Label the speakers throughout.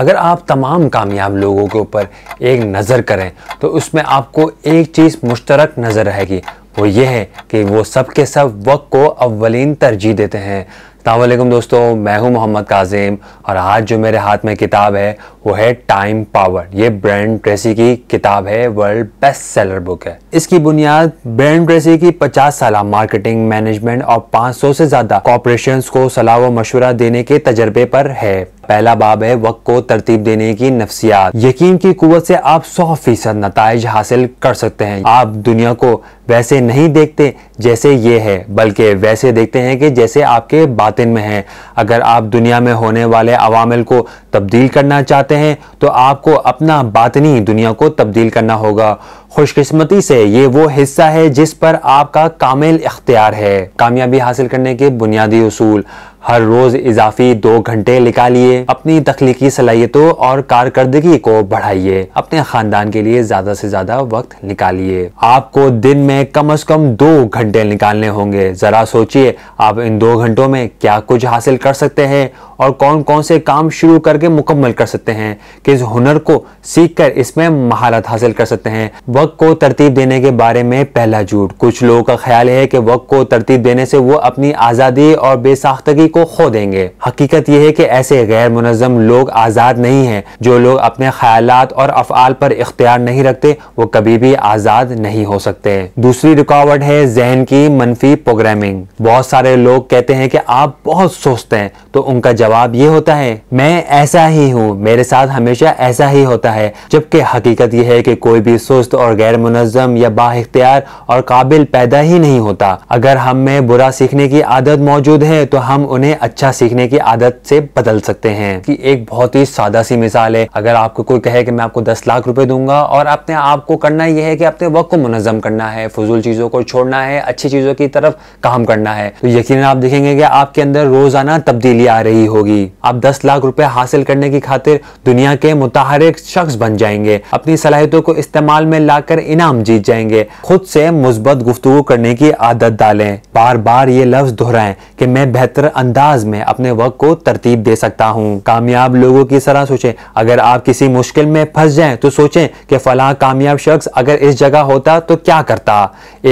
Speaker 1: अगर आप तमाम कामयाब लोगों के ऊपर एक नज़र करें तो उसमें आपको एक चीज़ मुश्तरक नज़र रहेगी वो ये है कि वो सब के सब वक्त को अवलिन तरजीह देते हैं अलैक्म दोस्तों मैं हूं मोहम्मद काजिम और आज जो मेरे हाथ में किताब है वो है टाइम पावर ये ब्रांड ट्रेसी की किताब है वर्ल्ड बेस्ट सेलर बुक है इसकी बुनियाद ब्रांड ट्रेसी की 50 साल मार्केटिंग मैनेजमेंट और 500 से ज्यादा कॉपरेशन को सलाह व मशवरा देने के तजर्बे पर है पहला बाब है वक्त को तरतीब देने की नफसियात यकीन की कुत से आप 100 फीसद नतज हासिल कर सकते हैं आप दुनिया को वैसे नहीं देखते जैसे ये है बल्कि वैसे देखते हैं कि जैसे आपके बातिन में है अगर आप दुनिया में होने वाले अवामिल को तब्दील करना चाहते चाहते हैं तो आपको अपना बातनी दुनिया को तब्दील करना होगा खुशकिस्मती से ये वो हिस्सा है जिस पर आपका कामिल इख्तियार है कामयाबी हासिल करने के बुनियादी असूल हर रोज इजाफी दो घंटे निकालिए अपनी तख्लीकी सलाहियतों और कारकर्दगी को बढ़ाइए अपने खानदान के लिए ज्यादा से ज्यादा वक्त निकालिए आपको दिन में कम से कम दो घंटे निकालने होंगे जरा सोचिए आप इन दो घंटों में क्या कुछ हासिल कर सकते हैं और कौन कौन से काम शुरू करके मुकम्मल कर सकते हैं किस हुनर को सीख कर इसमें महारत हासिल कर सकते हैं वह वक्त को तरतीब देने के बारे में पहला झूठ कुछ लोगों का ख्याल है कि वक्त को तरतीब देने से वो अपनी आज़ादी और बेसाख्तगी को खो देंगे हकीकत यह है कि ऐसे गैर मुनज़म लोग आज़ाद नहीं हैं जो लोग अपने ख्याल और अफ़ाल पर इख्तियार नहीं रखते वो कभी भी आज़ाद नहीं हो सकते दूसरी रुकावट है जहन की मनफी प्रोग्रामिंग बहुत सारे लोग कहते हैं कि आप बहुत सोचते हैं तो उनका जवाब ये होता है मैं ऐसा ही हूँ मेरे साथ हमेशा ऐसा ही होता है जबकि हकीकत यह है कि कोई भी सुस्त और गैर मुनज़म या बाख्तियार और काबिल पैदा ही नहीं होता अगर हम में बुरा सीखने की आदत मौजूद है तो हम उन्हें अच्छा सीखने की आदत से बदल सकते हैं कि एक बहुत ही सादा सी मिसाल है अगर आपको कोई कहे कि मैं आपको दस लाख रुपए दूंगा और अपने आप को करना यह है कि अपने वक्त को मुनज़म करना है फजूल चीज़ों को छोड़ना है अच्छी चीज़ों की तरफ काम करना है तो यकीन आप देखेंगे कि आपके अंदर रोज़ाना तब्दीली आ रही होगी आप दस लाख रुपए हासिल करने की खातिर दुनिया के मुताहरिक शख्स बन जाएंगे अपनी सलाहितों को इस्तेमाल में ला जाकर इनाम जीत जाएंगे खुद से मुस्बत गुफ्तु करने की आदत डालें बार बार ये लफ्ज दोहराएं कि मैं बेहतर अंदाज में अपने वक्त को तरतीब दे सकता हूँ कामयाब लोगों की सरह सोचें अगर आप किसी मुश्किल में फंस जाए तो सोचें कि फला कामयाब शख्स अगर इस जगह होता तो क्या करता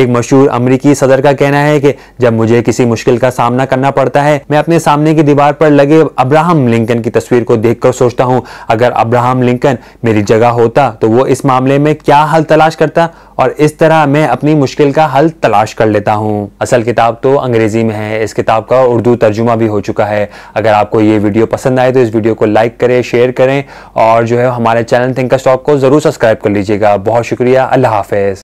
Speaker 1: एक मशहूर अमरीकी सदर का कहना है कि जब मुझे किसी मुश्किल का सामना करना पड़ता है मैं अपने सामने की दीवार पर लगे अब्राहम लिंकन की तस्वीर को देखकर सोचता हूँ अगर अब्राहम लिंकन मेरी जगह होता तो वो इस मामले में क्या हल तलाश करता और इस तरह मैं अपनी मुश्किल का हल तलाश कर लेता हूँ असल किताब तो अंग्रेजी में है इस किताब का उर्दू तर्जुमा भी हो चुका है अगर आपको ये वीडियो पसंद आए तो इस वीडियो को लाइक करें शेयर करें और जो है हमारे चैनल थिंकर स्टॉक को ज़रूर सब्सक्राइब कर लीजिएगा बहुत शुक्रिया अल्लाह हाफिज़